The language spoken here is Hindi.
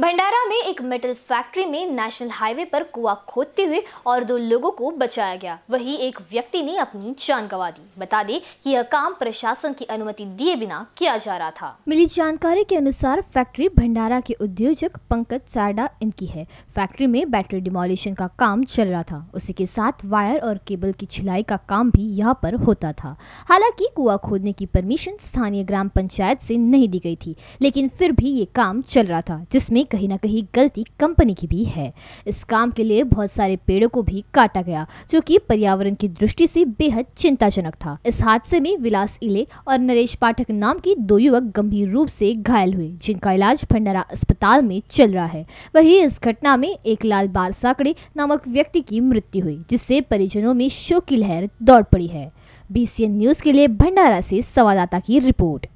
भंडारा में एक मेटल फैक्ट्री में नेशनल हाईवे पर कुआ खोदते हुए और दो लोगों को बचाया गया वहीं एक व्यक्ति ने अपनी जान गंवा दी बता दें कि यह काम प्रशासन की अनुमति दिए बिना किया जा रहा था मिली जानकारी के अनुसार फैक्ट्री भंडारा के उद्योजक पंकज सारडा इनकी है फैक्ट्री में बैटरी डिमोलिशन का काम चल रहा था उसी के साथ वायर और केबल की छिलाई का काम भी यहाँ पर होता था हालांकि कुआ खोदने की परमिशन स्थानीय ग्राम पंचायत से नहीं दी गई थी लेकिन फिर भी ये काम चल रहा था जिसमे में कहीं ना कहीं गलती कंपनी की भी है इस काम के लिए बहुत सारे पेड़ों को भी काटा गया जो कि पर्यावरण की दृष्टि से बेहद चिंताजनक था इस हादसे में विलास इले और नरेश पाठक नाम के दो युवक गंभीर रूप से घायल हुए जिनका इलाज भंडारा अस्पताल में चल रहा है वही इस घटना में एक लाल बार साकड़े नामक व्यक्ति की मृत्यु हुई जिससे परिजनों में शोक की लहर दौड़ पड़ी है बीसीएन न्यूज के लिए भंडारा से संवाददाता की रिपोर्ट